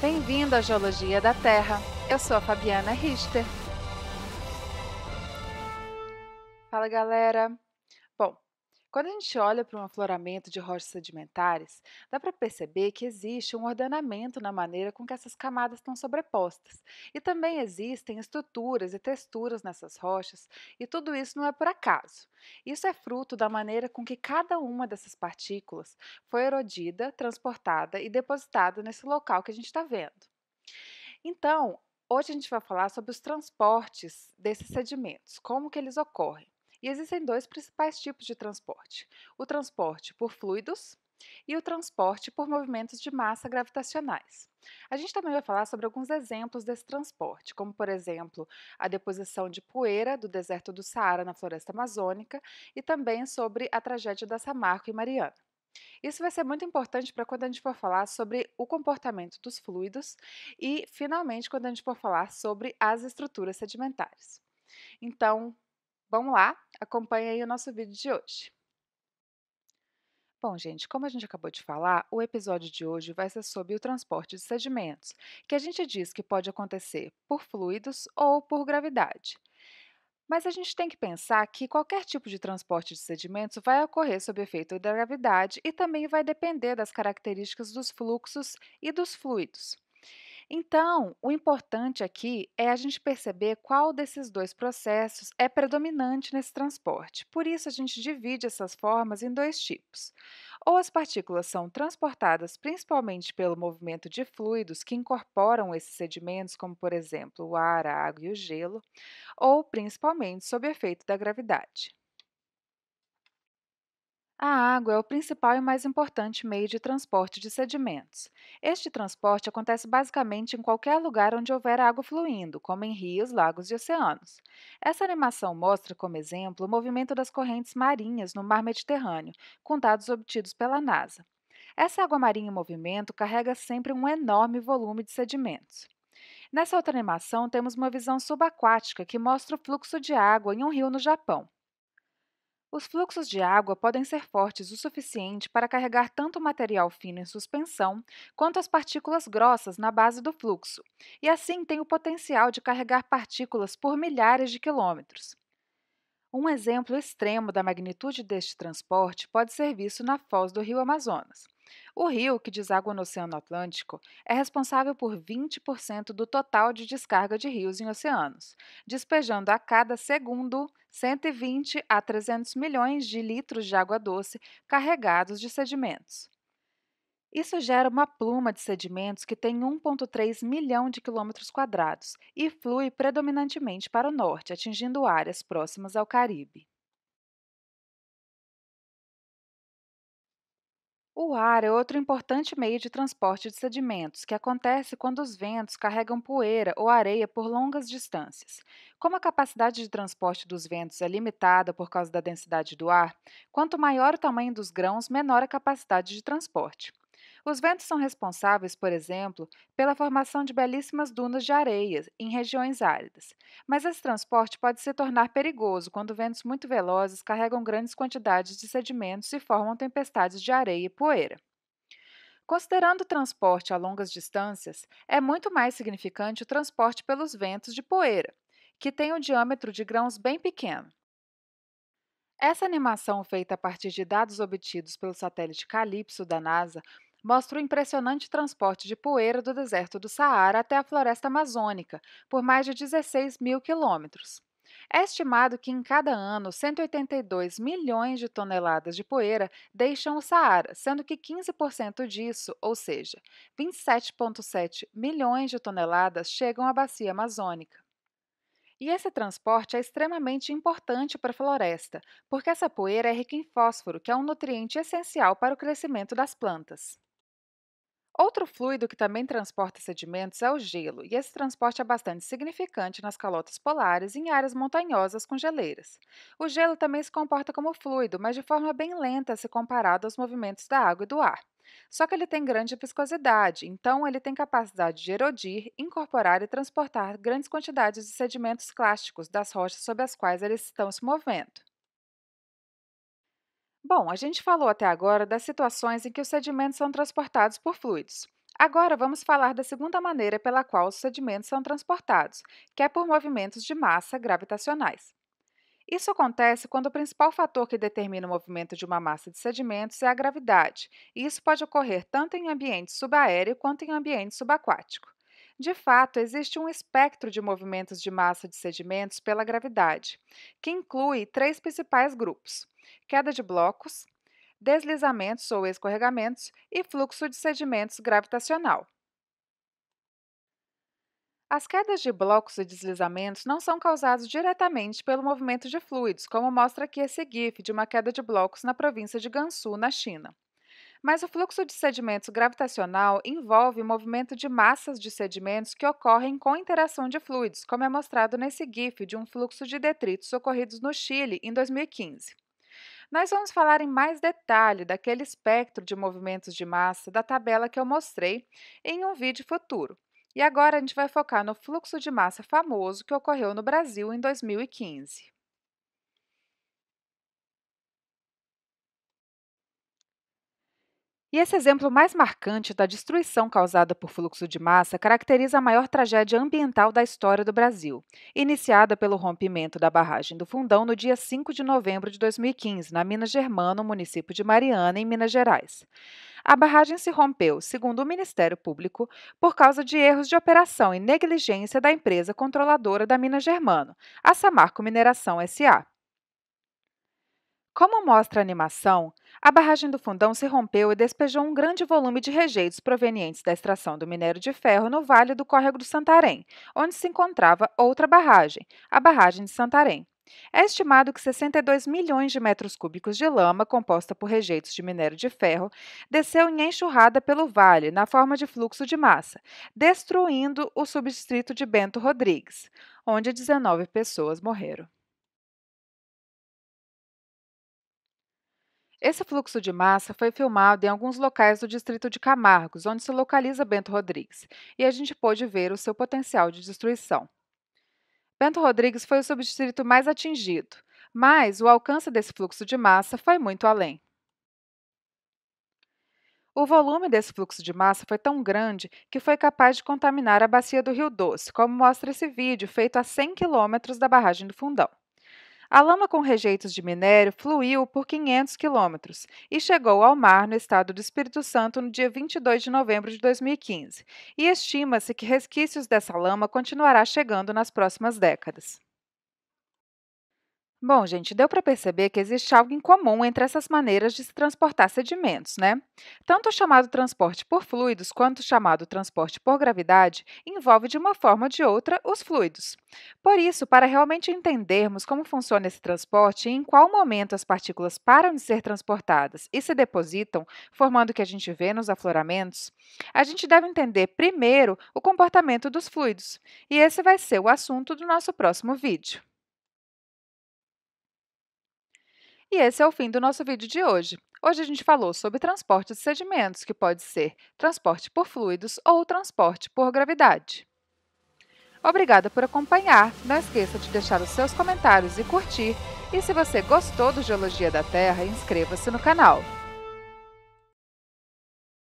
Bem-vindo à Geologia da Terra. Eu sou a Fabiana Richter. Fala, galera. Bom, quando a gente olha para um afloramento de rochas sedimentares, dá para perceber que existe um ordenamento na maneira com que essas camadas estão sobrepostas. E também existem estruturas e texturas nessas rochas, e tudo isso não é por acaso. Isso é fruto da maneira com que cada uma dessas partículas foi erodida, transportada e depositada nesse local que a gente está vendo. Então, hoje a gente vai falar sobre os transportes desses sedimentos, como que eles ocorrem. E existem dois principais tipos de transporte: o transporte por fluidos e o transporte por movimentos de massa gravitacionais. A gente também vai falar sobre alguns exemplos desse transporte, como, por exemplo, a deposição de poeira do deserto do Saara na floresta amazônica e também sobre a tragédia da Samarco e Mariana. Isso vai ser muito importante para quando a gente for falar sobre o comportamento dos fluidos e, finalmente, quando a gente for falar sobre as estruturas sedimentares. Então, Vamos lá, acompanha aí o nosso vídeo de hoje. Bom, gente, como a gente acabou de falar, o episódio de hoje vai ser sobre o transporte de sedimentos, que a gente diz que pode acontecer por fluidos ou por gravidade. Mas a gente tem que pensar que qualquer tipo de transporte de sedimentos vai ocorrer sob efeito da gravidade e também vai depender das características dos fluxos e dos fluidos. Então, o importante aqui é a gente perceber qual desses dois processos é predominante nesse transporte. Por isso, a gente divide essas formas em dois tipos. Ou as partículas são transportadas principalmente pelo movimento de fluidos que incorporam esses sedimentos, como por exemplo o ar, a água e o gelo, ou principalmente sob efeito da gravidade. A água é o principal e mais importante meio de transporte de sedimentos. Este transporte acontece basicamente em qualquer lugar onde houver água fluindo, como em rios, lagos e oceanos. Essa animação mostra, como exemplo, o movimento das correntes marinhas no mar Mediterrâneo, com dados obtidos pela NASA. Essa água marinha em movimento carrega sempre um enorme volume de sedimentos. Nessa outra animação, temos uma visão subaquática que mostra o fluxo de água em um rio no Japão. Os fluxos de água podem ser fortes o suficiente para carregar tanto material fino em suspensão quanto as partículas grossas na base do fluxo, e assim tem o potencial de carregar partículas por milhares de quilômetros. Um exemplo extremo da magnitude deste transporte pode ser visto na foz do rio Amazonas, o rio, que deságua no Oceano Atlântico, é responsável por 20% do total de descarga de rios em oceanos, despejando a cada segundo 120 a 300 milhões de litros de água doce carregados de sedimentos. Isso gera uma pluma de sedimentos que tem 1,3 milhão de quilômetros quadrados e flui predominantemente para o norte, atingindo áreas próximas ao Caribe. O ar é outro importante meio de transporte de sedimentos, que acontece quando os ventos carregam poeira ou areia por longas distâncias. Como a capacidade de transporte dos ventos é limitada por causa da densidade do ar, quanto maior o tamanho dos grãos, menor a capacidade de transporte. Os ventos são responsáveis, por exemplo, pela formação de belíssimas dunas de areia em regiões áridas, mas esse transporte pode se tornar perigoso quando ventos muito velozes carregam grandes quantidades de sedimentos e formam tempestades de areia e poeira. Considerando o transporte a longas distâncias, é muito mais significante o transporte pelos ventos de poeira, que tem um diâmetro de grãos bem pequeno. Essa animação, feita a partir de dados obtidos pelo satélite Calypso da NASA, mostra o impressionante transporte de poeira do deserto do Saara até a floresta amazônica, por mais de 16 mil quilômetros. É estimado que em cada ano 182 milhões de toneladas de poeira deixam o Saara, sendo que 15% disso, ou seja, 27,7 milhões de toneladas, chegam à bacia amazônica. E esse transporte é extremamente importante para a floresta, porque essa poeira é rica em fósforo, que é um nutriente essencial para o crescimento das plantas. Outro fluido que também transporta sedimentos é o gelo, e esse transporte é bastante significante nas calotas polares e em áreas montanhosas com geleiras. O gelo também se comporta como fluido, mas de forma bem lenta se comparado aos movimentos da água e do ar. Só que ele tem grande viscosidade, então ele tem capacidade de erodir, incorporar e transportar grandes quantidades de sedimentos clásticos das rochas sobre as quais eles estão se movendo. Bom, a gente falou até agora das situações em que os sedimentos são transportados por fluidos. Agora vamos falar da segunda maneira pela qual os sedimentos são transportados, que é por movimentos de massa gravitacionais. Isso acontece quando o principal fator que determina o movimento de uma massa de sedimentos é a gravidade, e isso pode ocorrer tanto em ambiente subaéreo quanto em ambiente subaquático. De fato, existe um espectro de movimentos de massa de sedimentos pela gravidade, que inclui três principais grupos: queda de blocos, deslizamentos ou escorregamentos e fluxo de sedimentos gravitacional. As quedas de blocos e deslizamentos não são causados diretamente pelo movimento de fluidos, como mostra aqui esse GIF de uma queda de blocos na província de Gansu, na China. Mas o fluxo de sedimentos gravitacional envolve o movimento de massas de sedimentos que ocorrem com interação de fluidos, como é mostrado nesse GIF de um fluxo de detritos ocorridos no Chile em 2015. Nós vamos falar em mais detalhe daquele espectro de movimentos de massa da tabela que eu mostrei em um vídeo futuro. E agora a gente vai focar no fluxo de massa famoso que ocorreu no Brasil em 2015. E esse exemplo mais marcante da destruição causada por fluxo de massa caracteriza a maior tragédia ambiental da história do Brasil, iniciada pelo rompimento da barragem do Fundão no dia 5 de novembro de 2015, na Minas Germana, município de Mariana, em Minas Gerais. A barragem se rompeu, segundo o Ministério Público, por causa de erros de operação e negligência da empresa controladora da Minas Germano, a Samarco Mineração SA. Como mostra a animação, a barragem do Fundão se rompeu e despejou um grande volume de rejeitos provenientes da extração do minério de ferro no vale do Córrego do Santarém, onde se encontrava outra barragem, a Barragem de Santarém. É estimado que 62 milhões de metros cúbicos de lama, composta por rejeitos de minério de ferro, desceu em enxurrada pelo vale, na forma de fluxo de massa, destruindo o subdistrito de Bento Rodrigues, onde 19 pessoas morreram. Esse fluxo de massa foi filmado em alguns locais do distrito de Camargos, onde se localiza Bento Rodrigues, e a gente pôde ver o seu potencial de destruição. Bento Rodrigues foi o subdistrito mais atingido, mas o alcance desse fluxo de massa foi muito além. O volume desse fluxo de massa foi tão grande que foi capaz de contaminar a bacia do Rio Doce, como mostra esse vídeo feito a 100 quilômetros da barragem do Fundão. A lama com rejeitos de minério fluiu por 500 quilômetros e chegou ao mar no estado do Espírito Santo no dia 22 de novembro de 2015, e estima-se que resquícios dessa lama continuará chegando nas próximas décadas. Bom, gente, deu para perceber que existe algo em comum entre essas maneiras de se transportar sedimentos, né? Tanto o chamado transporte por fluidos quanto o chamado transporte por gravidade envolve de uma forma ou de outra os fluidos. Por isso, para realmente entendermos como funciona esse transporte e em qual momento as partículas param de ser transportadas e se depositam, formando o que a gente vê nos afloramentos, a gente deve entender primeiro o comportamento dos fluidos, e esse vai ser o assunto do nosso próximo vídeo. E esse é o fim do nosso vídeo de hoje. Hoje a gente falou sobre transporte de sedimentos, que pode ser transporte por fluidos ou transporte por gravidade. Obrigada por acompanhar, não esqueça de deixar os seus comentários e curtir, e se você gostou do Geologia da Terra, inscreva-se no canal.